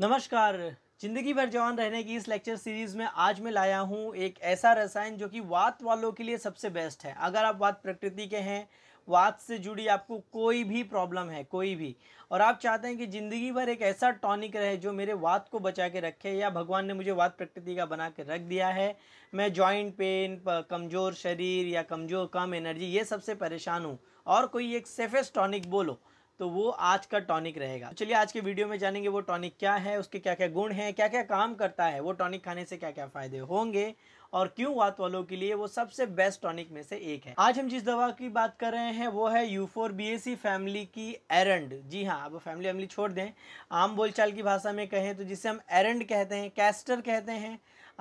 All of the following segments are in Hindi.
नमस्कार जिंदगी भर जवान रहने की इस लेक्चर सीरीज में आज मैं लाया हूँ एक ऐसा रसायन जो कि वात वालों के लिए सबसे बेस्ट है अगर आप वात प्रकृति के हैं वात से जुड़ी आपको कोई भी प्रॉब्लम है कोई भी और आप चाहते हैं कि ज़िंदगी भर एक ऐसा टॉनिक रहे जो मेरे वात को बचा के रखे या भगवान ने मुझे वात प्रकृति का बना के रख दिया है मैं जॉइंट पेन कमज़ोर शरीर या कमज़ोर कम एनर्जी ये सबसे परेशान हूँ और कोई एक सेफेस्ट टॉनिक बोलो तो वो आज का टॉनिक रहेगा तो चलिए आज के वीडियो में जानेंगे वो टॉनिक क्या है उसके क्या क्या गुण हैं क्या क्या काम करता है वो टॉनिक खाने से क्या क्या फायदे होंगे और क्यों वात वालों के लिए वो सबसे बेस्ट टॉनिक में से एक है आज हम जिस दवा की बात कर रहे हैं वो है यू फोर फैमिली की एरेंड जी हाँ अब फैमिली वैमिली छोड़ दें आम बोलचाल की भाषा में कहें तो जिसे हम एरेंड कहते हैं कैस्टर कहते हैं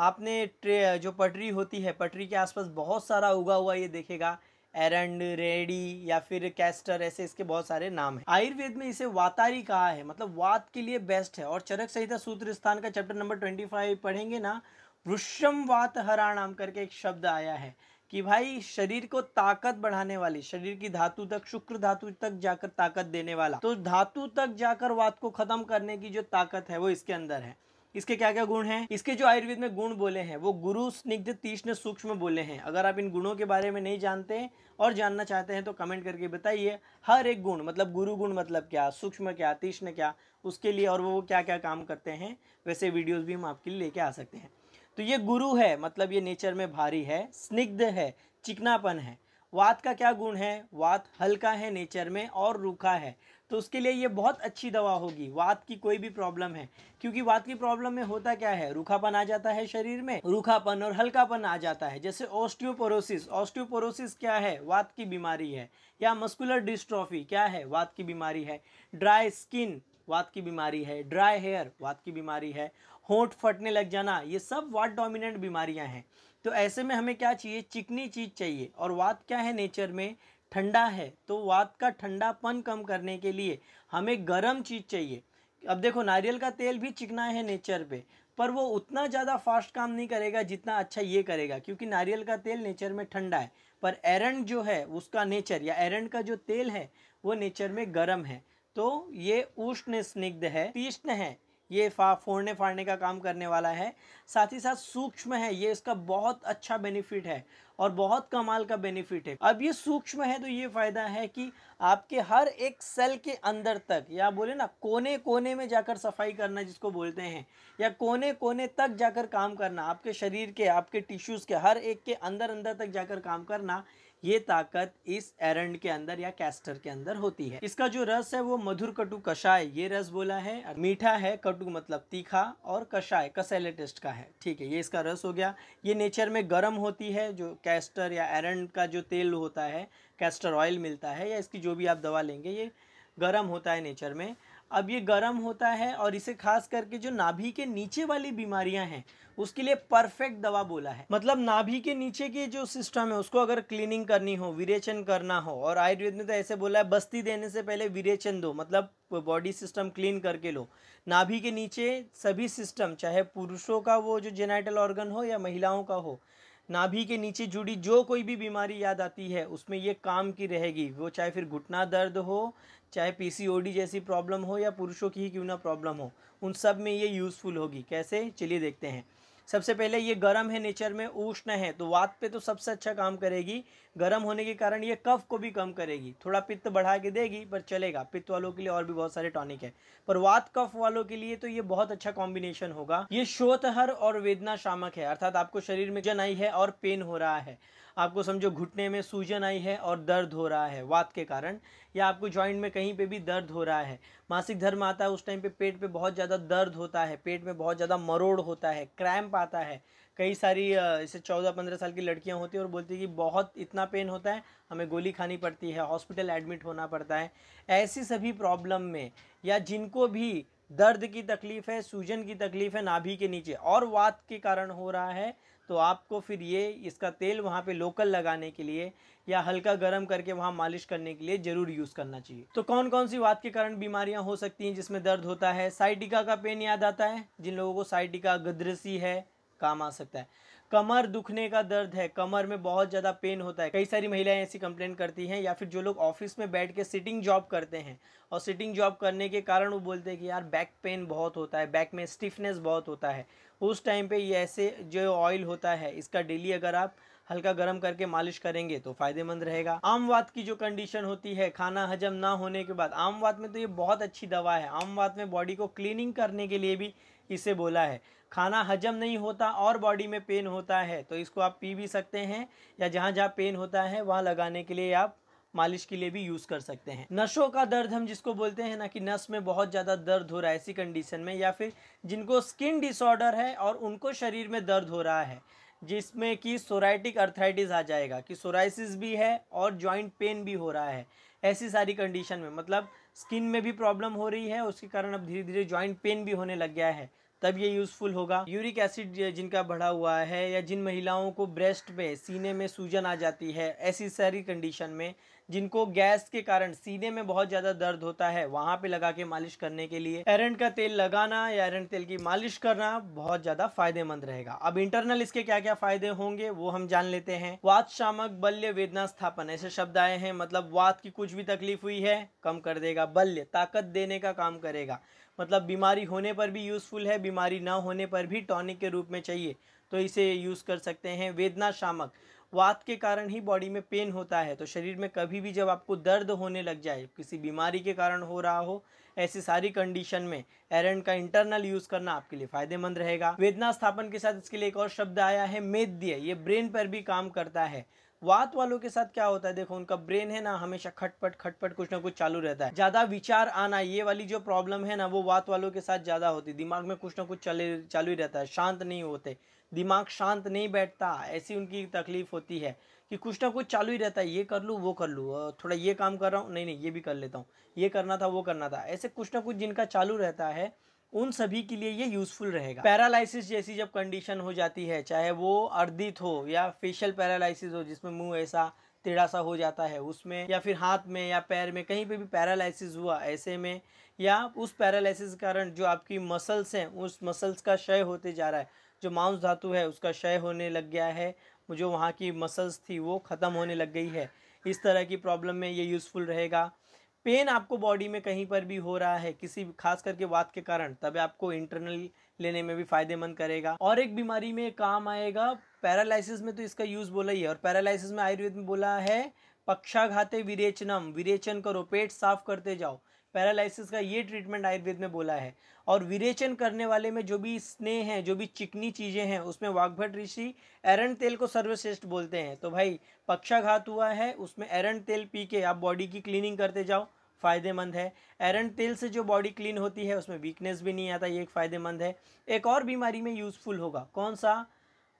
आपने जो पटरी होती है पटरी के आसपास बहुत सारा उगा हुआ ये देखेगा एरंड रेडी या फिर कैस्टर ऐसे इसके बहुत सारे नाम हैं आयुर्वेद में इसे वातारी कहा है मतलब वात के लिए बेस्ट है और चरक संहिता सूत्र स्थान का चैप्टर नंबर ट्वेंटी फाइव पढ़ेंगे ना वृषम वात हरा नाम करके एक शब्द आया है कि भाई शरीर को ताकत बढ़ाने वाली शरीर की धातु तक शुक्र धातु तक जाकर ताकत देने वाला तो धातु तक जाकर वात को खत्म करने की जो ताकत है वो इसके अंदर है इसके क्या क्या गुण हैं इसके जो आयुर्वेद में गुण बोले हैं वो गुरु स्निग्ध तीक्ष्ण सूक्ष्म बोले हैं अगर आप इन गुणों के बारे में नहीं जानते और जानना चाहते हैं तो कमेंट करके बताइए हर एक गुण मतलब गुरु गुण मतलब क्या सूक्ष्म क्या तीक्ष्ण क्या उसके लिए और वो क्या क्या काम करते हैं वैसे वीडियोज़ भी हम आपके लिए लेके आ सकते हैं तो ये गुरु है मतलब ये नेचर में भारी है स्निग्ध है चिकनापन है वात का क्या गुण है वात हल्का है नेचर में और रूखा है तो उसके लिए ये बहुत अच्छी दवा होगी वात की कोई भी प्रॉब्लम है क्योंकि वात की प्रॉब्लम में होता क्या है रूखापन आ जाता है शरीर में रूखापन और हल्कापन आ जाता है जैसे ऑस्टियोपोरोसिस ऑस्टियोपोरोसिस क्या है वात की बीमारी है या मस्कुलर डिस्ट्रॉफी क्या है वात की बीमारी है ड्राई स्किन वात की बीमारी है ड्राई हेयर वात की बीमारी है होंठ फटने लग जाना ये सब वात डोमिनेंट बीमारियां हैं तो ऐसे में हमें क्या चाहिए चिकनी चीज़ चाहिए और वात क्या है नेचर में ठंडा है तो वात का ठंडापन कम करने के लिए हमें गर्म चीज़ चाहिए अब देखो नारियल का तेल भी चिकना है नेचर पे पर वो उतना ज़्यादा फास्ट काम नहीं करेगा जितना अच्छा ये करेगा क्योंकि नारियल का तेल नेचर में ठंडा है पर एरन जो है उसका नेचर या एरन का जो तेल है वो नेचर में गर्म है तो ये उष्ण स्निग्ध है तीष्ण है ये फा फोड़ने फाड़ने का काम करने वाला है साथ ही साथ सूक्ष्म है ये इसका बहुत अच्छा बेनिफिट है और बहुत कमाल का बेनिफिट है अब ये सूक्ष्म है तो ये फ़ायदा है कि आपके हर एक सेल के अंदर तक या बोले ना कोने कोने में जाकर सफाई करना जिसको बोलते हैं या कोने कोने तक जाकर काम करना आपके शरीर के आपके टिश्यूज़ के हर एक के अंदर अंदर तक जाकर काम करना ये ताकत इस एरंड के अंदर या कैस्टर के अंदर होती है इसका जो रस है वो मधुर कटु कषाय ये रस बोला है मीठा है कटु मतलब तीखा और कषाय कसैले टेस्ट का है ठीक है ये इसका रस हो गया ये नेचर में गर्म होती है जो कैस्टर या एरंड का जो तेल होता है कैस्टर ऑयल मिलता है या इसकी जो भी आप दवा लेंगे ये गर्म होता है नेचर में अब ये गर्म होता है और इसे खास करके जो नाभि के नीचे वाली बीमारियां हैं उसके लिए परफेक्ट दवा बोला है मतलब नाभि के नीचे की जो सिस्टम है उसको अगर क्लीनिंग करनी हो विरेचन करना हो और आयुर्वेद में तो ऐसे बोला है बस्ती देने से पहले विरेचन दो मतलब बॉडी सिस्टम क्लीन करके लो नाभि के नीचे सभी सिस्टम चाहे पुरुषों का वो जो जेनाइटल ऑर्गन हो या महिलाओं का हो नाभि के नीचे जुड़ी जो कोई भी बीमारी याद आती है उसमें ये काम की रहेगी वो चाहे फिर घुटना दर्द हो चाहे पीसीओडी जैसी प्रॉब्लम हो या पुरुषों की ही क्यों ना प्रॉब्लम हो उन सब में ये यूज़फुल होगी कैसे चलिए देखते हैं सबसे पहले ये गर्म है नेचर में उष्ण है तो वात पे तो सबसे अच्छा काम करेगी गर्म होने के कारण ये कफ को भी कम करेगी थोड़ा पित्त बढ़ा के देगी पर चलेगा पित्त वालों के लिए और भी बहुत सारे टॉनिक है पर वात कफ वालों के लिए तो ये बहुत अच्छा कॉम्बिनेशन होगा ये शोतहर और वेदना शामक है अर्थात आपको शरीर में जन आई है और पेन हो रहा है आपको समझो घुटने में सूजन आई है और दर्द हो रहा है वात के कारण या आपको जॉइंट में कहीं पे भी दर्द हो रहा है मासिक धर्म आता है उस टाइम पे पेट पे बहुत ज़्यादा दर्द होता है पेट में बहुत ज़्यादा मरोड़ होता है क्रैम्प आता है कई सारी जैसे चौदह पंद्रह साल की लड़कियां होती हैं और बोलती हैं कि बहुत इतना पेन होता है हमें गोली खानी पड़ती है हॉस्पिटल एडमिट होना पड़ता है ऐसी सभी प्रॉब्लम में या जिनको भी दर्द की तकलीफ़ है सूजन की तकलीफ़ है नाभि के नीचे और वात के कारण हो रहा है तो आपको फिर ये इसका तेल वहाँ पे लोकल लगाने के लिए या हल्का गर्म करके वहाँ मालिश करने के लिए ज़रूर यूज़ करना चाहिए तो कौन कौन सी बात के कारण बीमारियाँ हो सकती हैं जिसमें दर्द होता है साइटिका का पेन याद आता है जिन लोगों को साइटिका गदरसी है काम आ सकता है कमर दुखने का दर्द है कमर में बहुत ज़्यादा पेन होता है कई सारी महिलाएं ऐसी कंप्लेंट करती हैं या फिर जो लोग ऑफिस में बैठ के सिटिंग जॉब करते हैं और सिटिंग जॉब करने के कारण वो बोलते हैं कि यार बैक पेन बहुत होता है बैक में स्टिफनेस बहुत होता है उस टाइम पे ये ऐसे जो ऑयल होता है इसका डेली अगर आप हल्का गर्म करके मालिश करेंगे तो फायदेमंद रहेगा आमवात की जो कंडीशन होती है खाना हजम ना होने के बाद आमवात में तो ये बहुत अच्छी दवा है आमवात में बॉडी को क्लीनिंग करने के लिए भी इसे बोला है खाना हजम नहीं होता और बॉडी में पेन होता है तो इसको आप पी भी सकते हैं या जहाँ जहाँ पेन होता है वहाँ लगाने के लिए आप मालिश के लिए भी यूज़ कर सकते हैं नशों का दर्द हम जिसको बोलते हैं ना कि नस में बहुत ज़्यादा दर्द हो रहा है ऐसी कंडीशन में या फिर जिनको स्किन डिसऑर्डर है और उनको शरीर में दर्द हो रहा है जिसमें कि सोराइटिक अर्थराइटिस आ जाएगा कि सोराइसिस भी है और जॉइंट पेन भी हो रहा है ऐसी सारी कंडीशन में मतलब स्किन में भी प्रॉब्लम हो रही है उसके कारण अब धीरे धीरे जॉइंट पेन भी होने लग गया है तब ये यूज़फुल होगा यूरिक एसिड जिनका बढ़ा हुआ है या जिन महिलाओं को ब्रेस्ट में सीने में सूजन आ जाती है ऐसी सारी कंडीशन में जिनको गैस के कारण सीने में बहुत ज़्यादा दर्द होता है वहां पे लगा के मालिश करने के लिए एरेंट का तेल लगाना या एरेंट तेल की मालिश करना बहुत ज़्यादा फायदेमंद रहेगा अब इंटरनल इसके क्या क्या फायदे होंगे वो हम जान लेते हैं वात शामक बल्य वेदना स्थापन ऐसे शब्द आए हैं मतलब वात की कुछ भी तकलीफ हुई है कम कर देगा बल्य ताकत देने का काम करेगा मतलब बीमारी होने पर भी यूज़फुल है बीमारी ना होने पर भी टॉनिक के रूप में चाहिए तो इसे यूज़ कर सकते हैं वेदना शामक वात के कारण ही बॉडी में पेन होता है तो शरीर में कभी भी जब आपको दर्द होने लग जाए किसी बीमारी के कारण हो रहा हो ऐसी सारी कंडीशन में एरन का इंटरनल यूज करना आपके लिए फायदेमंद रहेगा वेदना स्थापन के साथ इसके लिए एक और शब्द आया है मेद्य ये ब्रेन पर भी काम करता है वात वालों के साथ क्या होता है देखो उनका ब्रेन है ना हमेशा खटपट खटपट कुछ ना कुछ चालू रहता है ज्यादा विचार आना ये वाली जो प्रॉब्लम है ना वो वात वालों के साथ ज्यादा होती दिमाग में कुछ ना कुछ चले चालू ही रहता है शांत नहीं होते दिमाग शांत नहीं बैठता ऐसी उनकी तकलीफ़ होती है कि कुछ ना कुछ चालू ही रहता है ये कर लूँ वो कर लूँ थोड़ा ये काम कर रहा हूँ नहीं नहीं ये भी कर लेता हूँ ये करना था वो करना था ऐसे कुछ ना कुछ जिनका चालू रहता है उन सभी के लिए ये यूज़फुल रहेगा पैरालिसिस जैसी जब कंडीशन हो जाती है चाहे वो अर्दित हो या फेशियल पैरालिसिस हो जिसमें मुंह ऐसा टेढ़ा सा हो जाता है उसमें या फिर हाथ में या पैर में कहीं पे भी पैरालिसिस हुआ ऐसे में या उस पैरालिसिस कारण जो आपकी मसल्स हैं उस मसल्स का क्षय होते जा रहा है जो मांस धातु है उसका क्षय होने लग गया है जो वहाँ की मसल्स थी वो ख़त्म होने लग गई है इस तरह की प्रॉब्लम में ये यूज़फुल रहेगा पेन आपको बॉडी में कहीं पर भी हो रहा है किसी खास करके वात के कारण तब आपको इंटरनल लेने में भी फायदेमंद करेगा और एक बीमारी में काम आएगा पैरालिसिस में तो इसका यूज़ बोला ही है और पैरालिसिस में आयुर्वेद में बोला है पक्षाघाते विरेचनम विरेचन करो पेट साफ करते जाओ पैरालिसिस का ये ट्रीटमेंट आयुर्वेद में बोला है और विरेचन करने वाले में जो भी स्नेह हैं जो भी चिकनी चीज़ें हैं उसमें वाघभट ऋषि एरन तेल को सर्वश्रेष्ठ बोलते हैं तो भाई पक्षाघात हुआ है उसमें एरन तेल पी के आप बॉडी की क्लीनिंग करते जाओ फ़ायदेमंद है एरन तेल से जो बॉडी क्लीन होती है उसमें वीकनेस भी नहीं आता ये एक फ़ायदेमंद है एक और बीमारी में यूज़फुल होगा कौन सा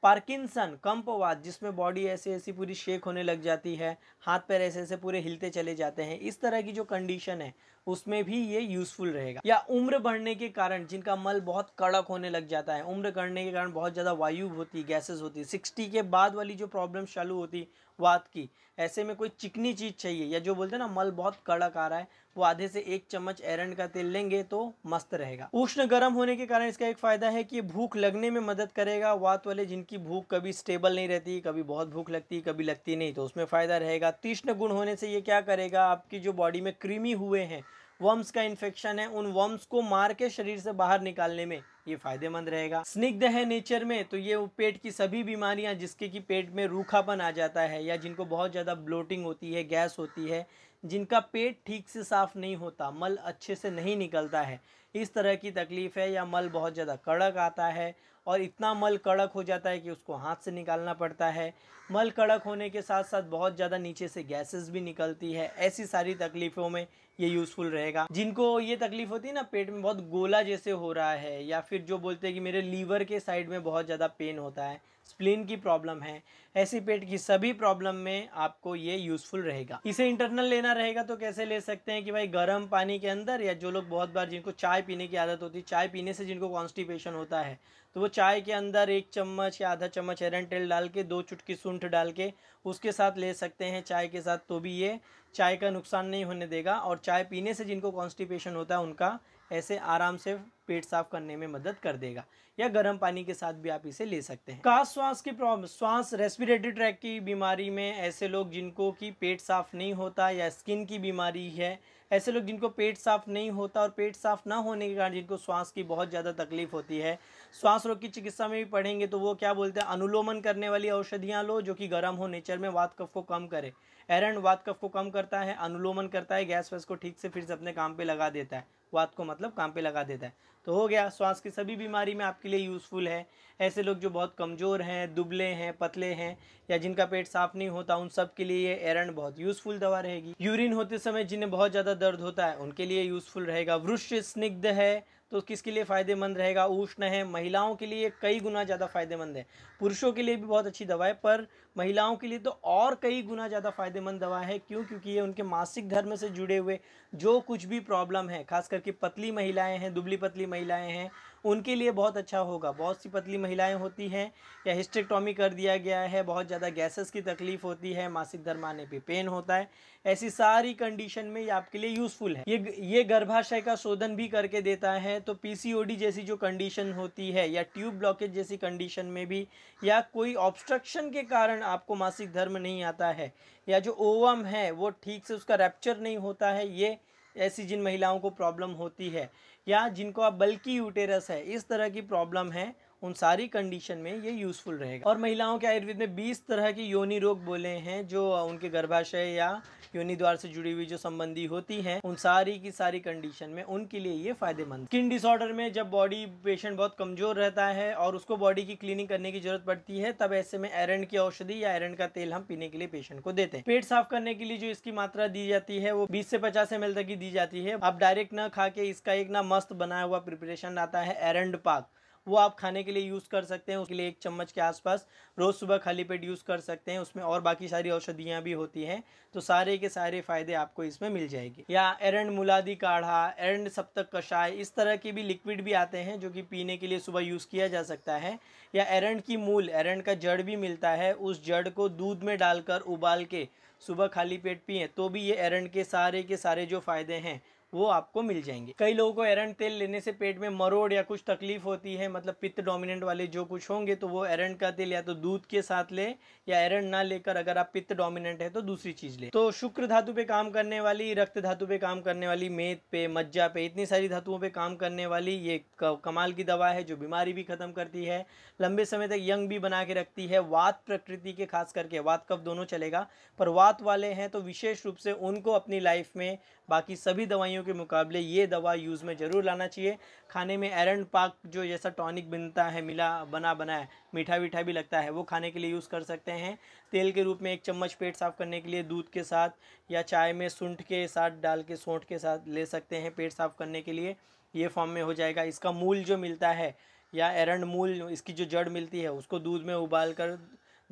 पार्किंसन कंपवाद जिसमें बॉडी ऐसे ऐसी पूरी शेक होने लग जाती है हाथ पैर ऐसे ऐसे पूरे हिलते चले जाते हैं इस तरह की जो कंडीशन है उसमें भी ये यूजफुल रहेगा या उम्र बढ़ने के कारण जिनका मल बहुत कड़क होने लग जाता है उम्र बढ़ने के कारण बहुत ज़्यादा वायु होती गैसेस होती सिक्सटी के बाद वाली जो प्रॉब्लम चालू होती स्वाद की ऐसे में कोई चिकनी चीज़ चाहिए या जो बोलते हैं ना मल बहुत कड़क आ रहा है वो आधे से एक चम्मच एरंड का तेल लेंगे तो मस्त रहेगा उष्ण गर्म होने के कारण इसका एक फ़ायदा है कि भूख लगने में मदद करेगा वात वाले जिनकी भूख कभी स्टेबल नहीं रहती कभी बहुत भूख लगती कभी लगती नहीं तो उसमें फ़ायदा रहेगा तीक्ष्ण गुण होने से ये क्या करेगा आपकी जो बॉडी में क्रीमी हुए हैं वर्म्स का इन्फेक्शन है उन वर्म्स को मार के शरीर से बाहर निकालने में ये फायदेमंद रहेगा स्निग्ध है नेचर में तो ये पेट की सभी बीमारियां जिसके कि पेट में रूखापन आ जाता है या जिनको बहुत ज़्यादा ब्लोटिंग होती है गैस होती है जिनका पेट ठीक से साफ नहीं होता मल अच्छे से नहीं निकलता है इस तरह की तकलीफ़ है या मल बहुत ज़्यादा कड़क आता है और इतना मल कड़क हो जाता है कि उसको हाथ से निकालना पड़ता है मल कड़क होने के साथ साथ बहुत ज़्यादा नीचे से गैसेस भी निकलती है ऐसी सारी तकलीफ़ों में ये यूज़फुल रहेगा जिनको ये तकलीफ़ होती है ना पेट में बहुत गोला जैसे हो रहा है या फिर जो बोलते हैं कि मेरे लीवर के साइड में बहुत ज़्यादा पेन होता है स्प्लीन की प्रॉब्लम है ऐसी पेट की सभी प्रॉब्लम में आपको ये यूज़फुल रहेगा इसे इंटरनल लेना रहेगा तो कैसे ले सकते हैं कि भाई गर्म पानी के अंदर या जो लोग बहुत बार जिनको चाय पीने की आदत होती है चाय पीने से जिनको कॉन्स्टिपेशन होता है तो वो चाय के अंदर एक चम्मच या आधा चम्मच एरन तेल डाल के दो चुटकी सूंठ डाल के उसके साथ ले सकते हैं चाय के साथ तो भी ये चाय का नुकसान नहीं होने देगा और चाय पीने से जिनको कॉन्स्टिपेशन होता है उनका ऐसे आराम से पेट साफ करने में मदद कर देगा या गर्म पानी के साथ भी आप इसे ले सकते हैं खास श्वास की प्रॉब्लम श्वास रेस्पिरेटरी ट्रैक की बीमारी में ऐसे लोग जिनको कि पेट साफ नहीं होता या स्किन की बीमारी है ऐसे लोग जिनको पेट साफ नहीं होता और पेट साफ ना होने के कारण जिनको श्वास की बहुत ज़्यादा तकलीफ होती है श्वास रोग की चिकित्सा में भी पढ़ेंगे तो वो क्या बोलते हैं अनुलोमन करने वाली औषधियाँ लो जो कि गर्म हो नेचर में वात कफ को कम करे एरन वात कफ को कम करता है अनुलोमन करता है गैस वैस को ठीक से फिर से अपने काम पर लगा देता है वात को मतलब काम पे लगा देता है तो हो गया श्वास की सभी बीमारी में आपके लिए यूज़फुल है ऐसे लोग जो बहुत कमज़ोर हैं दुबले हैं पतले हैं या जिनका पेट साफ नहीं होता उन सब के लिए ये एरन बहुत यूज़फुल दवा रहेगी यूरिन होते समय जिन्हें बहुत ज़्यादा दर्द होता है उनके लिए यूज़फुल रहेगा वृक्ष स्निग्ध है तो किसके लिए फ़ायदेमंद रहेगा उष्ण है महिलाओं के लिए कई गुना ज़्यादा फ़ायदेमंद है पुरुषों के लिए भी बहुत अच्छी दवा है पर महिलाओं के लिए तो और कई गुना ज़्यादा फ़ायदेमंद दवा है क्यों क्योंकि ये उनके मासिक धर्म से जुड़े हुए जो कुछ भी प्रॉब्लम है खास करके पतली महिलाएं हैं दुबली पतली महिलाएं हैं उनके लिए बहुत अच्छा होगा बहुत सी पतली महिलाएं होती हैं या हिस्टेक्टॉमी कर दिया गया है बहुत ज़्यादा गैसेस की तकलीफ होती है मासिक धर्म आने पर पेन होता है ऐसी सारी कंडीशन में ये आपके लिए यूज़फुल है ये ये गर्भाशय का शोधन भी करके देता है तो पीसीओडी जैसी जो कंडीशन होती है या ट्यूब ब्लॉकेज जैसी कंडीशन में भी या कोई ऑब्स्ट्रक्शन के कारण आपको मासिक धर्म नहीं आता है या जो ओवम है वो ठीक से उसका रैप्चर नहीं होता है ये ऐसी जिन महिलाओं को प्रॉब्लम होती है या जिनको आप बल्कि यूटेरस है इस तरह की प्रॉब्लम है उन सारी कंडीशन में ये यूज़फुल रहेगा और महिलाओं के आयुर्वेद में बीस तरह की योनि रोग बोले हैं जो उनके गर्भाशय या योनि द्वार से जुड़ी हुई जो संबंधी होती हैं उन सारी की सारी कंडीशन में उनके लिए ये फायदेमंद स्किन डिसऑर्डर में जब बॉडी पेशेंट बहुत कमजोर रहता है और उसको बॉडी की क्लीनिंग करने की जरूरत पड़ती है तब ऐसे में एरन की औषधि या एरन का तेल हम पीने के लिए पेशेंट को देते हैं पेट साफ करने के लिए जो इसकी मात्रा दी जाती है वो बीस से पचास एम तक की दी जाती है आप डायरेक्ट न खा के इसका एक ना मस्त बनाया हुआ प्रिपरेशन आता है एरन पाक वो आप खाने के लिए यूज़ कर सकते हैं उसके लिए एक चम्मच के आसपास रोज़ सुबह खाली पेट यूज़ कर सकते हैं उसमें और बाकी सारी औषधियाँ भी होती हैं तो सारे के सारे फ़ायदे आपको इसमें मिल जाएगी या एरंड मुलादी काढ़ा एरंड सप्तक कषाय इस तरह के भी लिक्विड भी आते हैं जो कि पीने के लिए सुबह यूज़ किया जा सकता है या एरंड की मूल एरंड का जड़ भी मिलता है उस जड़ को दूध में डालकर उबाल के सुबह खाली पेट पिए तो भी ये एरंड के सारे के सारे जो फ़ायदे हैं वो आपको मिल जाएंगे कई लोगों को एरंड तेल लेने से पेट में मरोड़ या कुछ तकलीफ होती है मतलब पित्त डोमिनेंट वाले जो कुछ होंगे तो वो एरंड का तेल या तो दूध के साथ ले या एरंड ना लेकर अगर आप पित्त डोमिनेंट है तो दूसरी चीज ले तो शुक्र धातु पे काम करने वाली रक्त धातु पे काम करने वाली मेद पे मज्जा पे इतनी सारी धातुओं पे काम करने वाली ये कमाल की दवा है जो बीमारी भी खत्म करती है लंबे समय तक यंग भी बना के रखती है वात प्रकृति के खास करके वात कफ दोनों चलेगा पर वात वाले हैं तो विशेष रूप से उनको अपनी लाइफ में बाकी सभी दवाइयों दवाइयों के मुकाबले ये दवा यूज़ में ज़रूर लाना चाहिए खाने में एरन पाक जो जैसा टॉनिक बनता है मिला बना बना है मीठा वीठा भी लगता है वो खाने के लिए यूज़ कर सकते हैं तेल के रूप में एक चम्मच पेट साफ़ करने के लिए दूध के साथ या चाय में सूंठ के साथ डाल के सोंठ के साथ ले सकते हैं पेट साफ़ करने के लिए ये फॉर्म में हो जाएगा इसका मूल जो मिलता है या एरंड मूल इसकी जो जड़ मिलती है उसको दूध में उबाल कर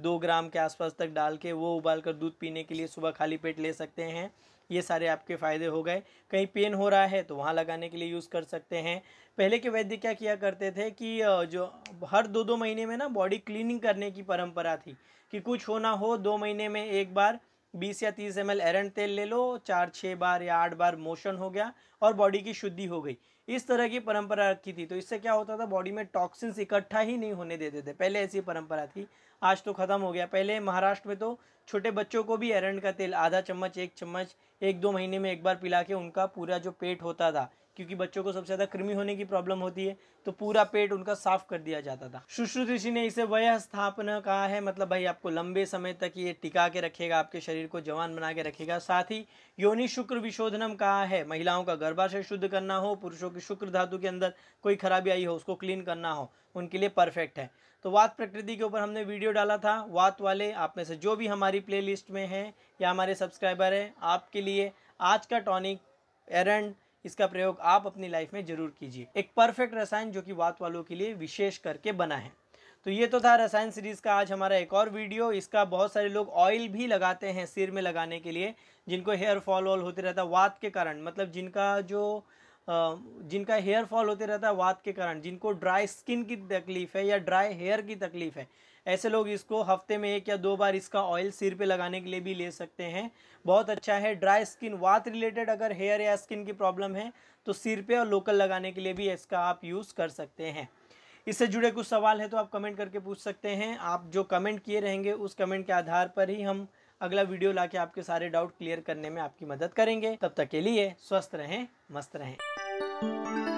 दो ग्राम के आसपास तक डाल के वो उबाल कर दूध पीने के लिए सुबह खाली पेट ले सकते हैं ये सारे आपके फ़ायदे हो गए कहीं पेन हो रहा है तो वहाँ लगाने के लिए यूज़ कर सकते हैं पहले के वैद्य क्या किया करते थे कि जो हर दो दो महीने में ना बॉडी क्लीनिंग करने की परंपरा थी कि कुछ हो ना हो दो महीने में एक बार बीस या तीस एम एल तेल ले लो चार छः बार या आठ बार मोशन हो गया और बॉडी की शुद्धि हो गई इस तरह की परंपरा रखी थी तो इससे क्या होता था बॉडी में टॉक्सिन्स इकट्ठा ही नहीं होने देते थे पहले ऐसी परंपरा थी आज तो ख़त्म हो गया पहले महाराष्ट्र में तो छोटे बच्चों को भी एरंड का तेल आधा चम्मच एक चम्मच एक दो महीने में एक बार पिला के उनका पूरा जो पेट होता था क्योंकि बच्चों को सबसे ज़्यादा कृमि होने की प्रॉब्लम होती है तो पूरा पेट उनका साफ कर दिया जाता था सुश्रुत ऋषि ने इसे वह स्थापना कहा है मतलब भाई आपको लंबे समय तक ये टिका के रखेगा आपके शरीर को जवान बना के रखेगा साथ ही योनि शुक्र विशोधनम कहा है महिलाओं का गर्भाशय शुद्ध करना हो पुरुषों की शुक्र धातु के अंदर कोई खराबी आई हो उसको क्लीन करना हो उनके लिए परफेक्ट है तो वात प्रकृति के ऊपर हमने वीडियो डाला था वात वाले आप में से जो भी हमारी प्लेलिस्ट में हैं या हमारे सब्सक्राइबर हैं आपके लिए आज का टॉनिक एरेंड इसका प्रयोग आप अपनी लाइफ में जरूर कीजिए एक परफेक्ट रसायन जो कि वात वालों के लिए विशेष करके बना है तो ये तो था रसायन सीरीज़ का आज हमारा एक और वीडियो इसका बहुत सारे लोग ऑयल भी लगाते हैं सिर में लगाने के लिए जिनको हेयर फॉल वॉल होते रहता वात के कारण मतलब जिनका जो जिनका हेयर फॉल होते रहता है वात के कारण जिनको ड्राई स्किन की तकलीफ़ है या ड्राई हेयर की तकलीफ़ है ऐसे लोग इसको हफ्ते में एक या दो बार इसका ऑयल सिर पे लगाने के लिए भी ले सकते हैं बहुत अच्छा है ड्राई स्किन वात रिलेटेड अगर हेयर या स्किन की प्रॉब्लम है तो सिर पे और लोकल लगाने के लिए भी इसका आप यूज़ कर सकते हैं इससे जुड़े कुछ सवाल है तो आप कमेंट करके पूछ सकते हैं आप जो कमेंट किए रहेंगे उस कमेंट के आधार पर ही हम अगला वीडियो लाके आपके सारे डाउट क्लियर करने में आपकी मदद करेंगे तब तक के लिए स्वस्थ रहें मस्त रहें